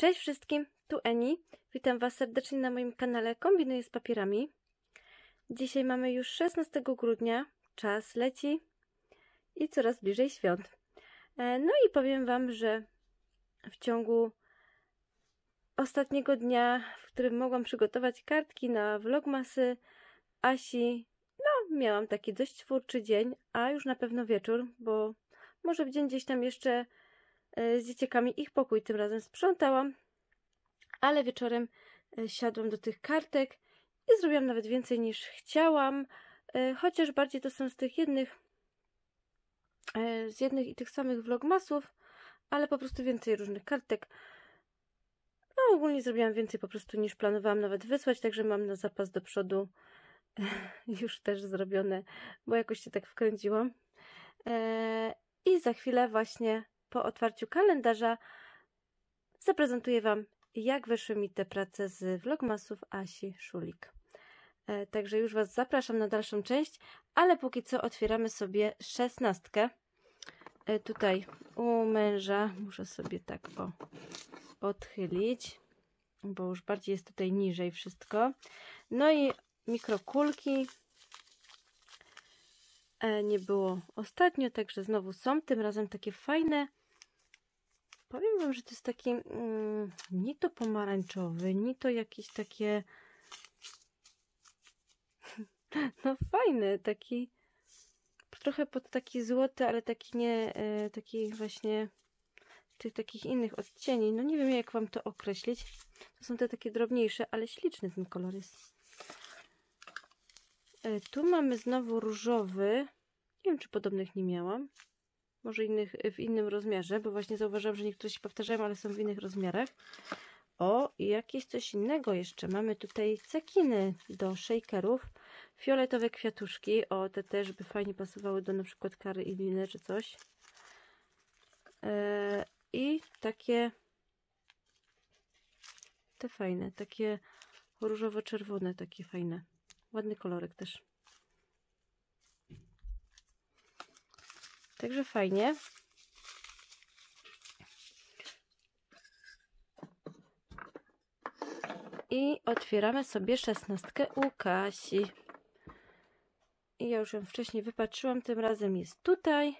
Cześć wszystkim, tu Eni. Witam Was serdecznie na moim kanale Kombinuję z papierami. Dzisiaj mamy już 16 grudnia, czas leci i coraz bliżej świąt. E, no i powiem Wam, że w ciągu ostatniego dnia, w którym mogłam przygotować kartki na vlogmasy Asi, no miałam taki dość twórczy dzień, a już na pewno wieczór, bo może w dzień gdzieś tam jeszcze E, z dzieciakami ich pokój tym razem sprzątałam, ale wieczorem e, siadłam do tych kartek i zrobiłam nawet więcej niż chciałam, e, chociaż bardziej to są z tych jednych z jednych i tych samych vlogmasów, ale po prostu więcej różnych kartek. No ogólnie zrobiłam więcej po prostu niż planowałam nawet wysłać, także mam na zapas do przodu już też zrobione, bo jakoś się tak wkręciłam. I za chwilę właśnie po otwarciu kalendarza zaprezentuję Wam, jak wyszły mi te prace z vlogmasów Asi Szulik. E, także już Was zapraszam na dalszą część, ale póki co otwieramy sobie szesnastkę. E, tutaj u męża muszę sobie tak o odchylić, bo już bardziej jest tutaj niżej wszystko. No i mikrokulki e, nie było ostatnio, także znowu są, tym razem takie fajne Powiem Wam, że to jest taki mm, ni to pomarańczowy, ni to jakieś takie no fajny, taki trochę pod taki złoty, ale taki nie, y, taki właśnie tych takich innych odcieni. No nie wiem jak Wam to określić. To są te takie drobniejsze, ale śliczny ten kolor jest. E, tu mamy znowu różowy. Nie wiem, czy podobnych nie miałam może innych, w innym rozmiarze, bo właśnie zauważyłam, że niektóre się powtarzają, ale są w innych rozmiarach. O, i jakieś coś innego jeszcze. Mamy tutaj cekiny do shakerów, fioletowe kwiatuszki. O, te też by fajnie pasowały do na przykład kary i liny czy coś. Yy, I takie te fajne, takie różowo-czerwone, takie fajne. Ładny kolorek też. Także fajnie. I otwieramy sobie szesnastkę u Kasi. I ja już ją wcześniej wypatrzyłam, tym razem jest tutaj.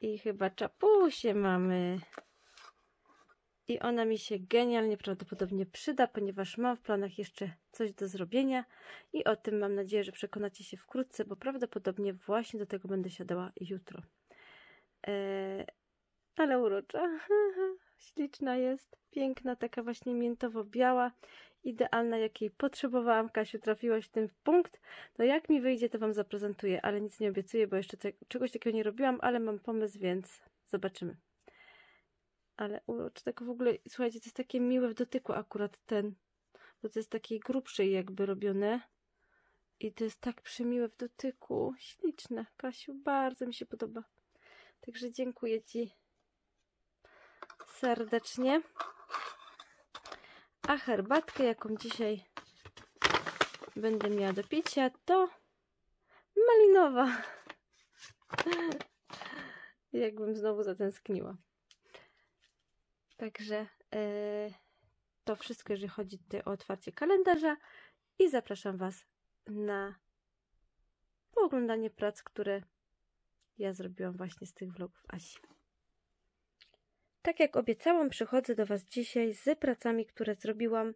I chyba czapusie mamy i ona mi się genialnie prawdopodobnie przyda, ponieważ mam w planach jeszcze coś do zrobienia i o tym mam nadzieję, że przekonacie się wkrótce, bo prawdopodobnie właśnie do tego będę siadała jutro. Eee, ale urocza, śliczna jest, piękna, taka właśnie miętowo-biała, idealna, jakiej potrzebowałam. Kasiu, trafiłaś w ten punkt. No jak mi wyjdzie, to Wam zaprezentuję, ale nic nie obiecuję, bo jeszcze te, czegoś takiego nie robiłam, ale mam pomysł, więc zobaczymy ale uroczy tak w ogóle, słuchajcie, to jest takie miłe w dotyku akurat ten, bo to jest takiej grubszej jakby robione i to jest tak przemiłe w dotyku, śliczne, Kasiu, bardzo mi się podoba. Także dziękuję Ci serdecznie. A herbatkę, jaką dzisiaj będę miała do picia, to malinowa. Jakbym znowu zatęskniła. Także yy, to wszystko, jeżeli chodzi tutaj o otwarcie kalendarza i zapraszam Was na oglądanie prac, które ja zrobiłam właśnie z tych vlogów Asi. Tak jak obiecałam, przychodzę do Was dzisiaj z pracami, które zrobiłam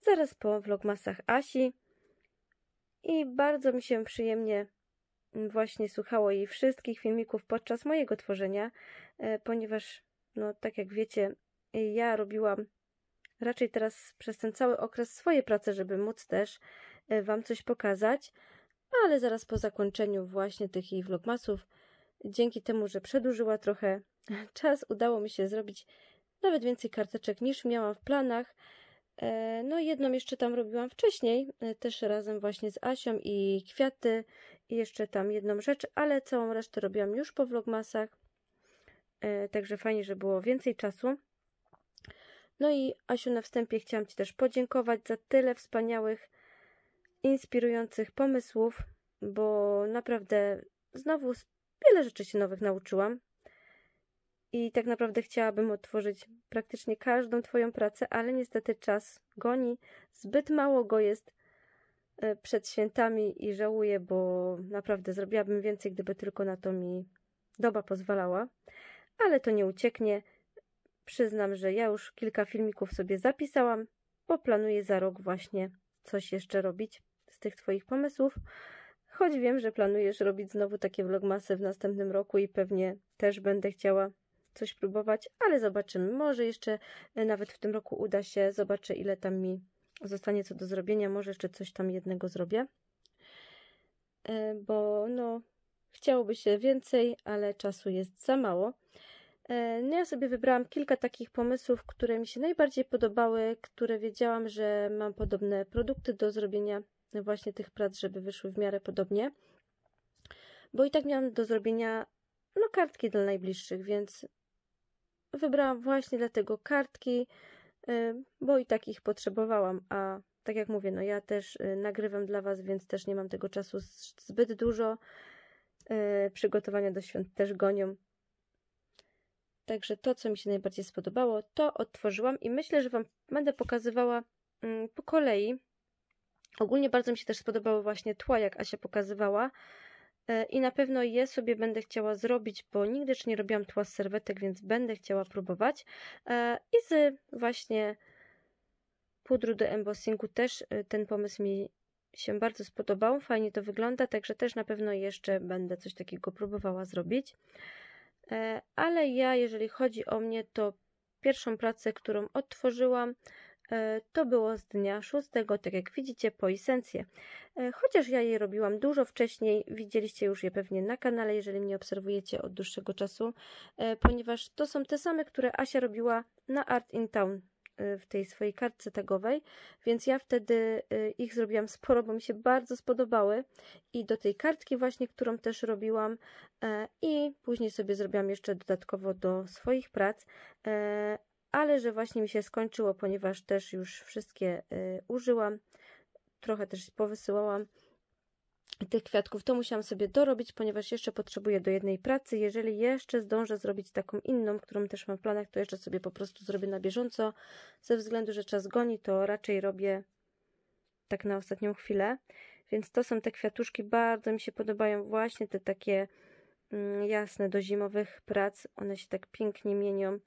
zaraz po vlogmasach Asi i bardzo mi się przyjemnie właśnie słuchało jej wszystkich filmików podczas mojego tworzenia, e, ponieważ no, tak jak wiecie, ja robiłam raczej teraz przez ten cały okres swoje prace, żeby móc też e, Wam coś pokazać, ale zaraz po zakończeniu właśnie tych jej vlogmasów, dzięki temu, że przedłużyła trochę czas, udało mi się zrobić nawet więcej karteczek niż miałam w planach. E, no jedną jeszcze tam robiłam wcześniej, e, też razem właśnie z Asią i kwiaty i jeszcze tam jedną rzecz, ale całą resztę robiłam już po vlogmasach. E, także fajnie, że było więcej czasu. No i Asiu, na wstępie chciałam Ci też podziękować za tyle wspaniałych, inspirujących pomysłów, bo naprawdę znowu wiele rzeczy się nowych nauczyłam. I tak naprawdę chciałabym otworzyć praktycznie każdą Twoją pracę, ale niestety czas goni. Zbyt mało go jest e, przed świętami i żałuję, bo naprawdę zrobiłabym więcej, gdyby tylko na to mi doba pozwalała ale to nie ucieknie. Przyznam, że ja już kilka filmików sobie zapisałam, bo planuję za rok właśnie coś jeszcze robić z tych Twoich pomysłów. Choć wiem, że planujesz robić znowu takie vlogmasy w następnym roku i pewnie też będę chciała coś próbować, ale zobaczymy. Może jeszcze e, nawet w tym roku uda się, zobaczę ile tam mi zostanie co do zrobienia, może jeszcze coś tam jednego zrobię. E, bo no, Chciałoby się więcej, ale czasu jest za mało. E, no ja sobie wybrałam kilka takich pomysłów, które mi się najbardziej podobały, które wiedziałam, że mam podobne produkty do zrobienia właśnie tych prac, żeby wyszły w miarę podobnie. Bo i tak miałam do zrobienia no kartki dla najbliższych, więc wybrałam właśnie dlatego kartki, e, bo i tak ich potrzebowałam, a tak jak mówię, no ja też e, nagrywam dla was, więc też nie mam tego czasu zbyt dużo. E, przygotowania do świąt też gonią. Także to, co mi się najbardziej spodobało, to odtworzyłam i myślę, że Wam będę pokazywała mm, po kolei. Ogólnie bardzo mi się też spodobały właśnie tła, jak Asia pokazywała. E, I na pewno je sobie będę chciała zrobić, bo nigdy jeszcze nie robiłam tła z serwetek, więc będę chciała próbować. E, I z właśnie pudru do embossingu też ten pomysł mi się bardzo spodobał, fajnie to wygląda, także też na pewno jeszcze będę coś takiego próbowała zrobić. E, ale ja, jeżeli chodzi o mnie, to pierwszą pracę, którą odtworzyłam, e, to było z dnia 6, tak jak widzicie, po esencję. E, chociaż ja je robiłam dużo wcześniej, widzieliście już je pewnie na kanale, jeżeli mnie obserwujecie od dłuższego czasu, ponieważ to są te same, które Asia robiła na Art in Town Y, w tej swojej kartce tagowej, więc ja wtedy y, ich zrobiłam sporo, bo mi się bardzo spodobały i do tej kartki właśnie, którą też robiłam e, i później sobie zrobiłam jeszcze dodatkowo do swoich prac, e, ale że właśnie mi się skończyło, ponieważ też już wszystkie y, użyłam, trochę też powysyłałam, tych kwiatków to musiałam sobie dorobić, ponieważ jeszcze potrzebuję do jednej pracy. Jeżeli jeszcze zdążę zrobić taką inną, którą też mam w planach, to jeszcze sobie po prostu zrobię na bieżąco. Ze względu, że czas goni, to raczej robię tak na ostatnią chwilę. Więc to są te kwiatuszki, bardzo mi się podobają właśnie te takie mm, jasne do zimowych prac. One się tak pięknie mienią.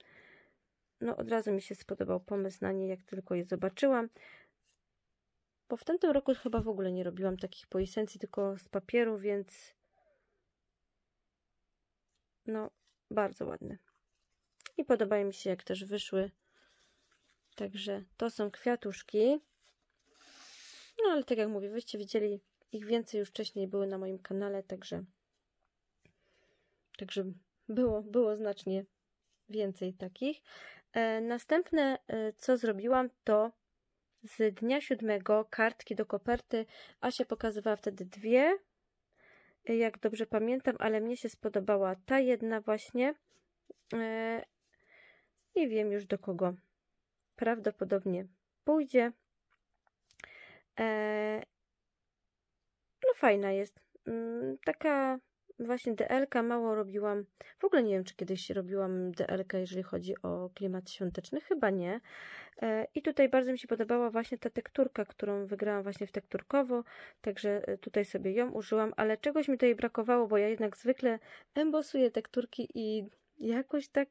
No od razu mi się spodobał pomysł na nie, jak tylko je zobaczyłam. Bo w tamtym roku chyba w ogóle nie robiłam takich poisencji, tylko z papieru, więc no, bardzo ładne. I podobają mi się, jak też wyszły. Także to są kwiatuszki. No, ale tak jak mówię, wyście widzieli, ich więcej już wcześniej były na moim kanale, także także było, było znacznie więcej takich. E, następne, e, co zrobiłam, to z dnia siódmego kartki do koperty. Asia pokazywała wtedy dwie, y, jak dobrze pamiętam, ale mnie się spodobała ta jedna właśnie. Y, I wiem już do kogo. Prawdopodobnie pójdzie. E, no fajna jest. Mm, taka Właśnie DLK mało robiłam. W ogóle nie wiem, czy kiedyś robiłam DLK, jeżeli chodzi o klimat świąteczny. Chyba nie. E, I tutaj bardzo mi się podobała właśnie ta tekturka, którą wygrałam właśnie w tekturkowo. Także e, tutaj sobie ją użyłam, ale czegoś mi tutaj brakowało, bo ja jednak zwykle embosuję tekturki i jakoś tak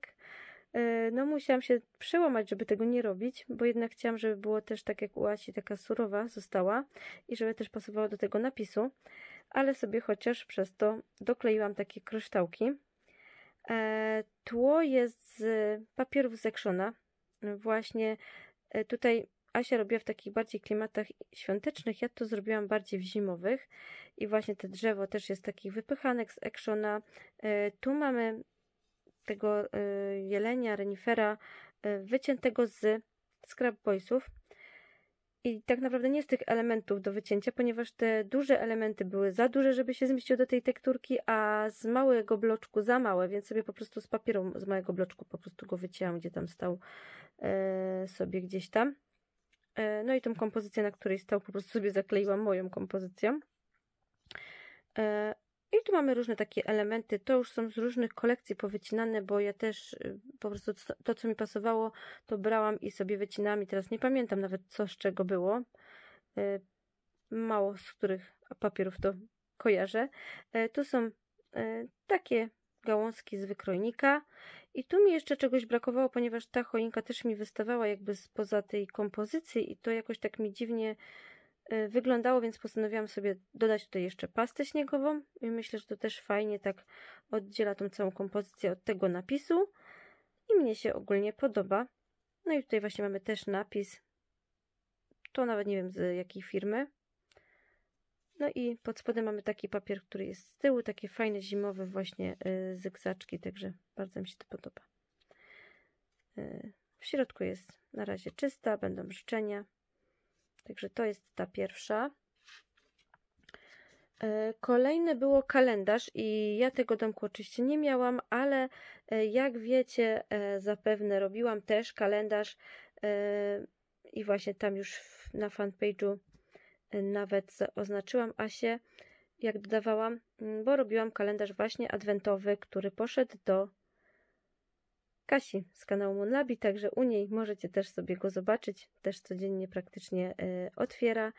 e, no musiałam się przełamać, żeby tego nie robić, bo jednak chciałam, żeby było też tak jak u Asi, taka surowa została i żeby też pasowała do tego napisu ale sobie chociaż przez to dokleiłam takie kryształki. E, tło jest z papierów zekrzona. Właśnie e, tutaj Asia robiła w takich bardziej klimatach świątecznych, ja to zrobiłam bardziej w zimowych. I właśnie to drzewo też jest takich wypychanek z ekszona. E, tu mamy tego jelenia, renifera wyciętego z Scrap Boysów. I tak naprawdę nie z tych elementów do wycięcia, ponieważ te duże elementy były za duże, żeby się zmieściły do tej tekturki, a z małego bloczku za małe, więc sobie po prostu z papieru z małego bloczku po prostu go wycięłam, gdzie tam stał e, sobie gdzieś tam. E, no i tą kompozycję, na której stał, po prostu sobie zakleiłam moją kompozycją. E, i tu mamy różne takie elementy, to już są z różnych kolekcji powycinane, bo ja też y, po prostu to, co mi pasowało, to brałam i sobie wycinałam i teraz nie pamiętam nawet co z czego było. Y, mało z których papierów to kojarzę. Y, tu są takie gałązki z wykrojnika i tu mi jeszcze czegoś brakowało, ponieważ ta choinka też mi wystawała jakby spoza tej kompozycji i to jakoś tak mi dziwnie Y, wyglądało, więc postanowiłam sobie dodać tutaj jeszcze pastę śniegową i myślę, że to też fajnie tak oddziela tą całą kompozycję od tego napisu i mnie się ogólnie podoba. No i tutaj właśnie mamy też napis, to nawet nie wiem z jakiej firmy. No i pod spodem mamy taki papier, który jest z tyłu, takie fajne zimowe właśnie y, zygzaczki, także bardzo mi się to podoba. Y, w środku jest na razie czysta, będą życzenia. Także to jest ta pierwsza. E, kolejne było kalendarz i ja tego domku oczywiście nie miałam, ale e, jak wiecie, e, zapewne robiłam też kalendarz i właśnie tam już na fanpage'u nawet oznaczyłam Asię, jak dodawałam, mm, bo robiłam kalendarz właśnie adwentowy, który poszedł do Kasi z kanału Monlabi, także u niej możecie też sobie go zobaczyć. Też codziennie praktycznie e, otwiera.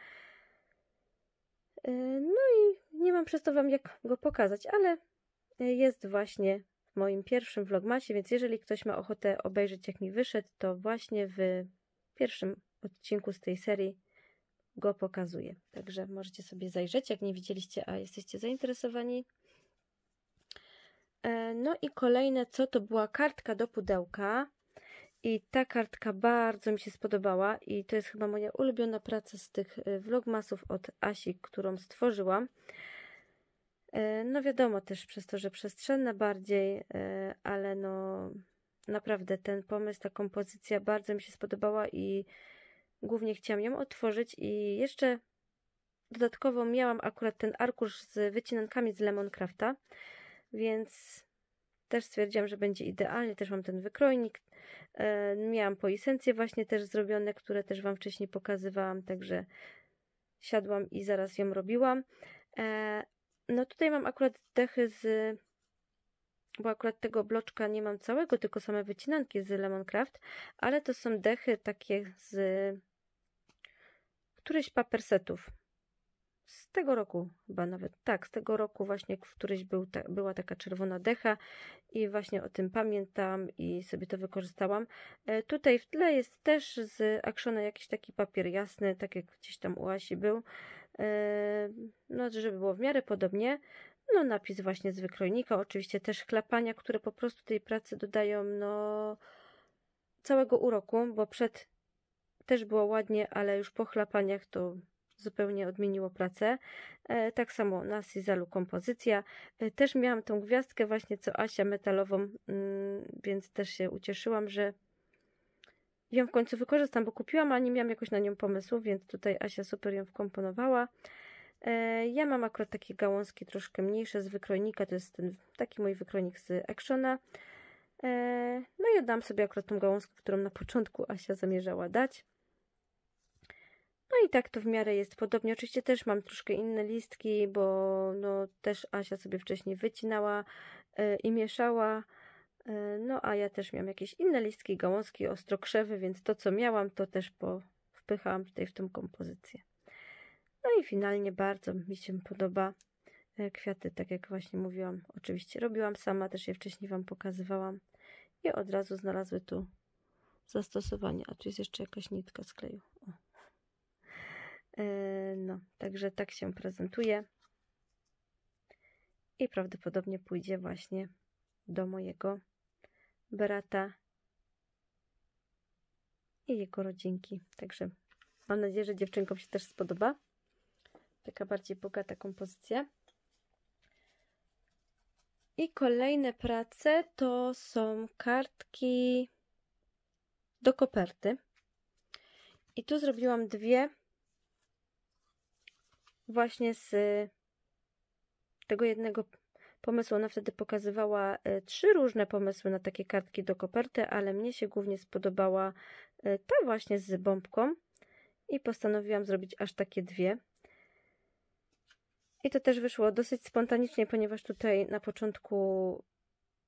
E, no i nie mam przez to Wam jak go pokazać, ale e, jest właśnie w moim pierwszym vlogmasie, więc jeżeli ktoś ma ochotę obejrzeć jak mi wyszedł, to właśnie w pierwszym odcinku z tej serii go pokazuję. Także możecie sobie zajrzeć, jak nie widzieliście, a jesteście zainteresowani. E, no i kolejne co to była kartka do pudełka. I ta kartka bardzo mi się spodobała i to jest chyba moja ulubiona praca z tych e, vlogmasów od Asi, którą stworzyłam. E, no wiadomo też przez to, że przestrzenna bardziej, ale no naprawdę ten pomysł, ta kompozycja bardzo mi się spodobała i głównie chciałam ją otworzyć i jeszcze dodatkowo miałam akurat ten arkusz z wycinankami z Lemon Crafta więc też stwierdziłam, że będzie idealnie, też mam ten wykrojnik. E, miałam poisencje właśnie też zrobione, które też Wam wcześniej pokazywałam, także siadłam i zaraz ją robiłam. E, no tutaj mam akurat dechy z, bo akurat tego bloczka nie mam całego, tylko same wycinanki z Lemoncraft, ale to są dechy takie z któryś papersetów z tego roku, chyba nawet tak, z tego roku właśnie w któryś był ta, była taka czerwona decha i właśnie o tym pamiętam i sobie to wykorzystałam. E, tutaj w tle jest też z Actiona jakiś taki papier jasny, tak jak gdzieś tam u Asi był, e, no żeby było w miarę podobnie. No napis właśnie z wykrojnika, oczywiście też chlapania, które po prostu tej pracy dodają no całego uroku, bo przed też było ładnie, ale już po chlapaniach to zupełnie odmieniło pracę. E, tak samo na Sizalu kompozycja. E, też miałam tą gwiazdkę właśnie co Asia metalową, mm, więc też się ucieszyłam, że ją w końcu wykorzystam, bo kupiłam, a nie miałam jakoś na nią pomysłu, więc tutaj Asia super ją wkomponowała. E, ja mam akurat takie gałązki troszkę mniejsze z wykrojnika, to jest ten taki mój wykrojnik z Actiona. No i oddam sobie akurat tą gałązkę, którą na początku Asia zamierzała dać i tak to w miarę jest podobnie. Oczywiście też mam troszkę inne listki, bo no, też Asia sobie wcześniej wycinała e, i mieszała. E, no a ja też miałam jakieś inne listki, gałązki, ostrokrzewy, więc to co miałam, to też po, wpychałam tutaj w tą kompozycję. No i finalnie bardzo mi się podoba e, kwiaty, tak jak właśnie mówiłam. Oczywiście robiłam sama, też je wcześniej Wam pokazywałam. I od razu znalazły tu zastosowanie. A tu jest jeszcze jakaś nitka z kleju. E, no, także tak się prezentuje. I prawdopodobnie pójdzie właśnie do mojego brata i jego rodzinki. Także mam nadzieję, że dziewczynkom się też spodoba. Taka bardziej bogata kompozycja. I kolejne prace to są kartki do koperty. I tu zrobiłam dwie właśnie z y, tego jednego pomysłu. Ona wtedy pokazywała y, trzy różne pomysły na takie kartki do koperty, ale mnie się głównie spodobała y, ta właśnie z bombką i postanowiłam zrobić aż takie dwie. I to też wyszło dosyć spontanicznie, ponieważ tutaj na początku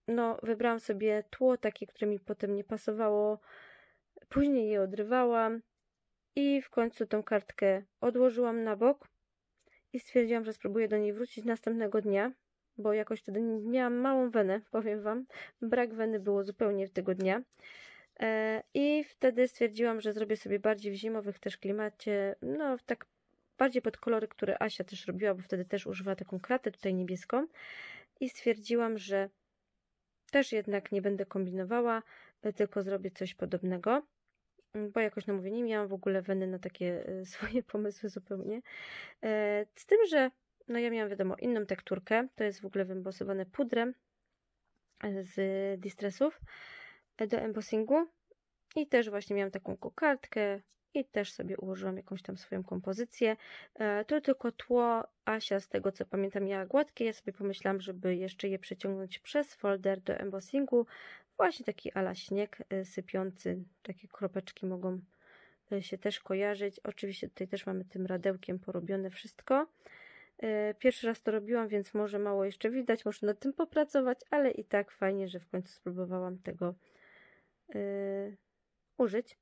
no, wybrałam sobie tło takie, które mi potem nie pasowało. Później je odrywałam i w końcu tą kartkę odłożyłam na bok i stwierdziłam, że spróbuję do niej wrócić następnego dnia, bo jakoś wtedy miałam małą wenę, powiem Wam. Brak weny było zupełnie tego dnia. E, I wtedy stwierdziłam, że zrobię sobie bardziej w zimowych też klimacie, no tak bardziej pod kolory, które Asia też robiła, bo wtedy też używała taką kratę tutaj niebieską. I stwierdziłam, że też jednak nie będę kombinowała, e, tylko zrobię coś podobnego. Mm, bo jakoś na mówię, nie miałam w ogóle weny na takie e, swoje pomysły zupełnie. E, z tym, że no ja miałam wiadomo inną tekturkę, to jest w ogóle wyembosowane pudrem e, z distressów do embossingu i też właśnie miałam taką kokardkę i też sobie ułożyłam jakąś tam swoją kompozycję. To tylko tło Asia, z tego co pamiętam, miała gładkie. Ja sobie pomyślałam, żeby jeszcze je przeciągnąć przez folder do embossingu, Właśnie taki ala śnieg e, sypiący, takie kropeczki mogą e, się też kojarzyć. Oczywiście tutaj też mamy tym radełkiem porobione wszystko. E, pierwszy raz to robiłam, więc może mało jeszcze widać, muszę nad tym popracować, ale i tak fajnie, że w końcu spróbowałam tego yy, użyć.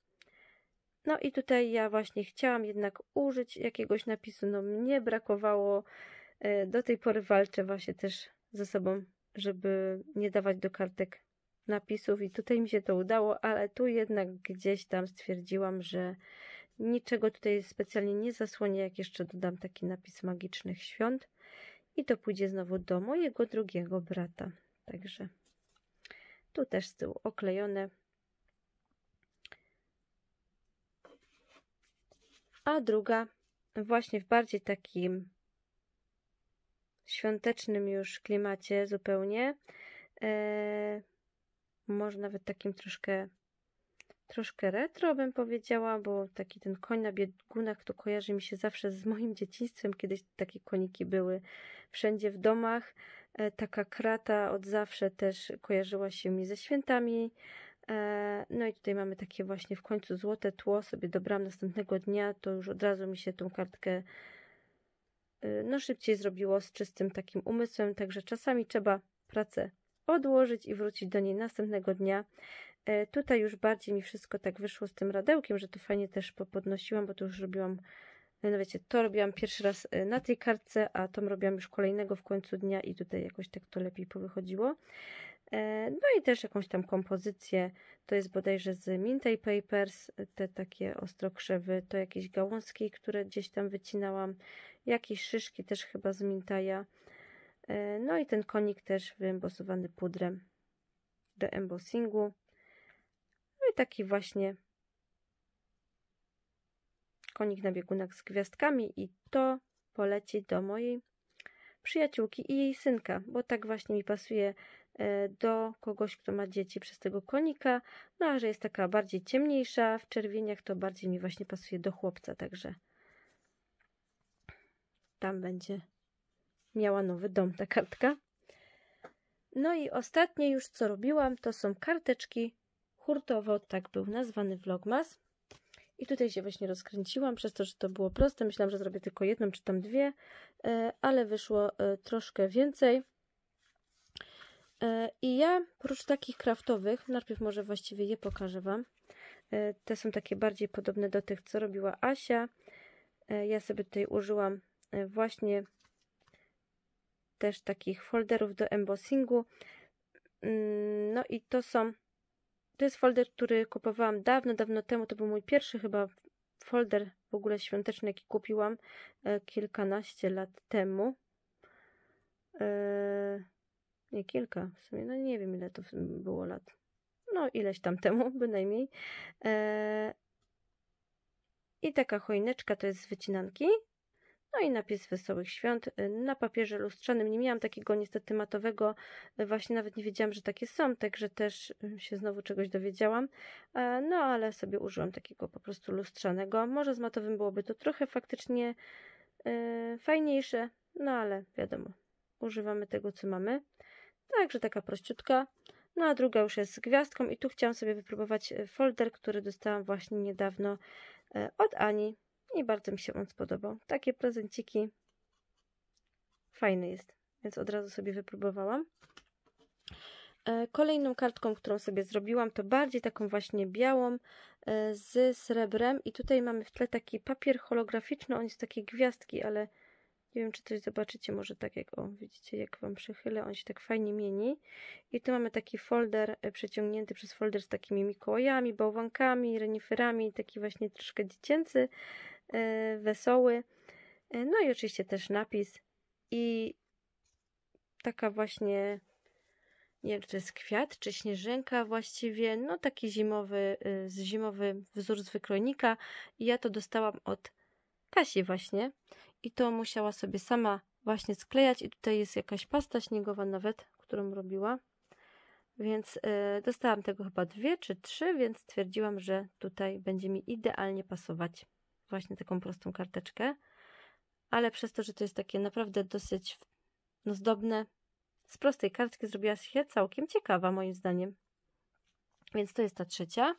No i tutaj ja właśnie chciałam jednak użyć jakiegoś napisu, no mnie brakowało. Yy, do tej pory walczę właśnie też ze sobą, żeby nie dawać do kartek napisów i tutaj mi się to udało, ale tu jednak gdzieś tam stwierdziłam, że niczego tutaj specjalnie nie zasłonię, jak jeszcze dodam taki napis magicznych świąt i to pójdzie znowu do mojego drugiego brata. Także tu też z tyłu oklejone. A druga właśnie w bardziej takim świątecznym już klimacie zupełnie. E, może nawet takim troszkę, troszkę retro bym powiedziała, bo taki ten koń na biegunach to kojarzy mi się zawsze z moim dzieciństwem. Kiedyś takie koniki były wszędzie w domach. E, taka krata od zawsze też kojarzyła się mi ze świętami. E, no i tutaj mamy takie właśnie w końcu złote tło, sobie dobrałam następnego dnia, to już od razu mi się tą kartkę e, no szybciej zrobiło z czystym takim umysłem, także czasami trzeba pracę odłożyć i wrócić do niej następnego dnia. E, tutaj już bardziej mi wszystko tak wyszło z tym radełkiem, że to fajnie też podnosiłam, bo to już robiłam, e, no wiecie, to robiłam pierwszy raz e, na tej kartce, a to robiłam już kolejnego w końcu dnia i tutaj jakoś tak to lepiej powychodziło. No i też jakąś tam kompozycję, to jest bodajże z Mintay Papers, te takie ostro krzewy, to jakieś gałązki, które gdzieś tam wycinałam, jakieś szyszki też chyba z Mintaja. E, no i ten konik też wyembosowany pudrem do embossingu. No i taki właśnie konik na biegunach z gwiazdkami i to poleci do mojej przyjaciółki i jej synka, bo tak właśnie mi pasuje e, do kogoś, kto ma dzieci przez tego konika, no a że jest taka bardziej ciemniejsza w czerwieniach, to bardziej mi właśnie pasuje do chłopca, także tam będzie miała nowy dom ta kartka. No i ostatnie już co robiłam, to są karteczki hurtowo, tak był nazwany vlogmas. I tutaj się właśnie rozkręciłam, przez to, że to było proste. Myślałam, że zrobię tylko jedną czy tam dwie, e, ale wyszło e, troszkę więcej. E, I ja, oprócz takich kraftowych, najpierw może właściwie je pokażę Wam. Te są takie bardziej podobne do tych, co robiła Asia. Ja sobie tutaj użyłam właśnie też takich folderów do embossingu. Mm, no i to są. To jest folder, który kupowałam dawno, dawno temu. To był mój pierwszy chyba folder w ogóle świąteczny, jaki kupiłam e, kilkanaście lat temu. E, nie kilka, w sumie, no nie wiem ile to było lat. No ileś tam temu, bynajmniej. E, I taka choineczka to jest z wycinanki. No i napis Wesołych Świąt y, na papierze lustrzanym. Nie miałam takiego niestety matowego, y, właśnie nawet nie wiedziałam, że takie są, także też mm, się znowu czegoś dowiedziałam. E, no ale sobie użyłam takiego po prostu lustrzanego. Może z matowym byłoby to trochę faktycznie y, fajniejsze, no ale wiadomo, używamy tego, co mamy. Także taka prościutka. No a druga już jest z gwiazdką i tu chciałam sobie wypróbować folder, który dostałam właśnie niedawno od Ani i bardzo mi się on spodobał. Takie prezenciki fajny jest, więc od razu sobie wypróbowałam. E, kolejną kartką, którą sobie zrobiłam, to bardziej taką właśnie białą e, z srebrem i tutaj mamy w tle taki papier holograficzny, on jest takie gwiazdki, ale nie wiem, czy coś zobaczycie, może tak jak, o, widzicie, jak Wam przychylę, on się tak fajnie mieni. I tu mamy taki folder e, przeciągnięty przez folder z takimi mikołajami, bałwankami, reniferami, taki właśnie troszkę dziecięcy. E, wesoły. E, no i oczywiście też napis i taka właśnie, nie wiem, czy to jest kwiat, czy śnieżynka właściwie, no taki zimowy, e, zimowy wzór z wykrojnika. I ja to dostałam od Kasi właśnie i to musiała sobie sama właśnie sklejać i tutaj jest jakaś pasta śniegowa nawet, którą robiła. Więc y, dostałam tego chyba dwie czy trzy, więc stwierdziłam, że tutaj będzie mi idealnie pasować właśnie taką prostą karteczkę, ale przez to, że to jest takie naprawdę dosyć no, zdobne, z prostej kartki zrobiła się całkiem ciekawa moim zdaniem. Więc to jest ta trzecia.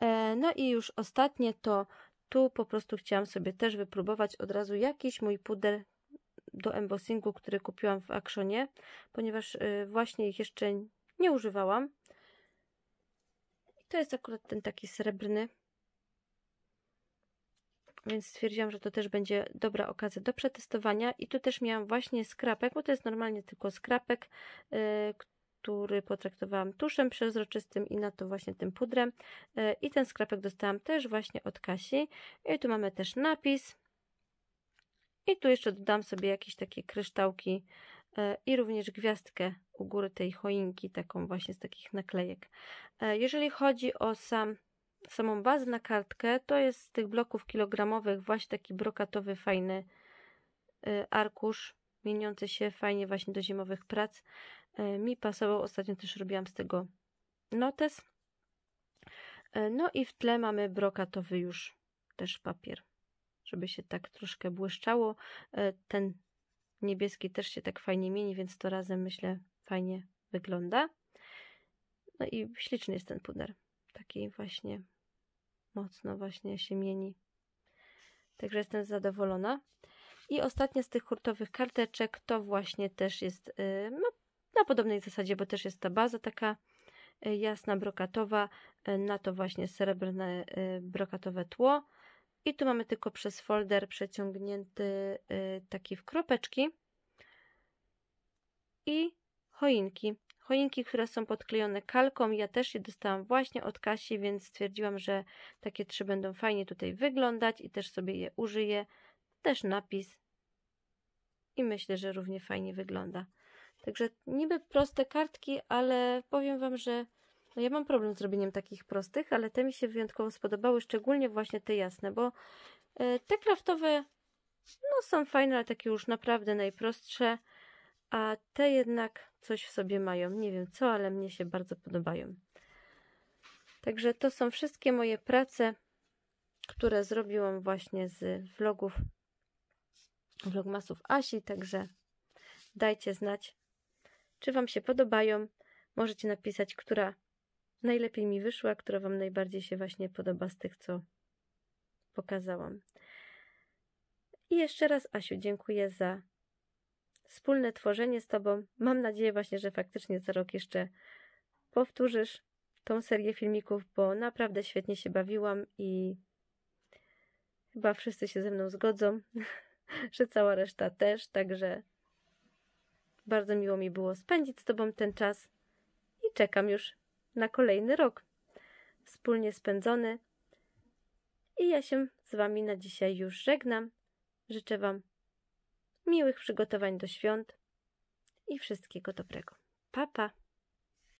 E, no i już ostatnie to tu po prostu chciałam sobie też wypróbować od razu jakiś mój puder do embossingu, który kupiłam w Akronie, ponieważ e, właśnie ich jeszcze nie używałam. I to jest akurat ten taki srebrny, więc stwierdziłam, że to też będzie dobra okazja do przetestowania i tu też miałam właśnie skrapek, bo to jest normalnie tylko skrapek, y, który potraktowałam tuszem przezroczystym i na to właśnie tym pudrem y, i ten skrapek dostałam też właśnie od Kasi i tu mamy też napis i tu jeszcze dodam sobie jakieś takie kryształki y, i również gwiazdkę u góry tej choinki, taką właśnie z takich naklejek. Jeżeli chodzi o sam samą bazę na kartkę, to jest z tych bloków kilogramowych właśnie taki brokatowy, fajny y, arkusz, mieniący się fajnie właśnie do zimowych prac. Y, mi pasował, ostatnio też robiłam z tego notes. Y, no i w tle mamy brokatowy już też papier, żeby się tak troszkę błyszczało. Ten niebieski też się tak fajnie mieni, więc to razem myślę fajnie wygląda. No i śliczny jest ten puder takiej właśnie mocno właśnie się mieni. Także jestem zadowolona. I ostatnia z tych hurtowych karteczek to właśnie też jest y, no, na podobnej zasadzie, bo też jest ta baza taka y, jasna, brokatowa, y, na to właśnie srebrne brokatowe tło. I tu mamy tylko przez folder przeciągnięty taki w kropeczki i choinki choinki, które są podklejone kalką. Ja też je dostałam właśnie od Kasi, więc stwierdziłam, że takie trzy będą fajnie tutaj wyglądać i też sobie je użyję. Też napis. I myślę, że równie fajnie wygląda. Także niby proste kartki, ale powiem Wam, że no ja mam problem z robieniem takich prostych, ale te mi się wyjątkowo spodobały, szczególnie właśnie te jasne, bo e, te kraftowe no są fajne, ale takie już naprawdę najprostsze a te jednak coś w sobie mają. Nie wiem co, ale mnie się bardzo podobają. Także to są wszystkie moje prace, które zrobiłam właśnie z vlogów, vlogmasów Asi, także dajcie znać, czy Wam się podobają. Możecie napisać, która najlepiej mi wyszła, która Wam najbardziej się właśnie podoba z tych, co pokazałam. I jeszcze raz Asiu, dziękuję za wspólne tworzenie z Tobą. Mam nadzieję właśnie, że faktycznie za rok jeszcze powtórzysz tą serię filmików, bo naprawdę świetnie się bawiłam i chyba wszyscy się ze mną zgodzą, że cała reszta też, także bardzo miło mi było spędzić z Tobą ten czas i czekam już na kolejny rok wspólnie spędzony. I ja się z Wami na dzisiaj już żegnam. Życzę Wam miłych przygotowań do świąt i wszystkiego dobrego. Pa, pa!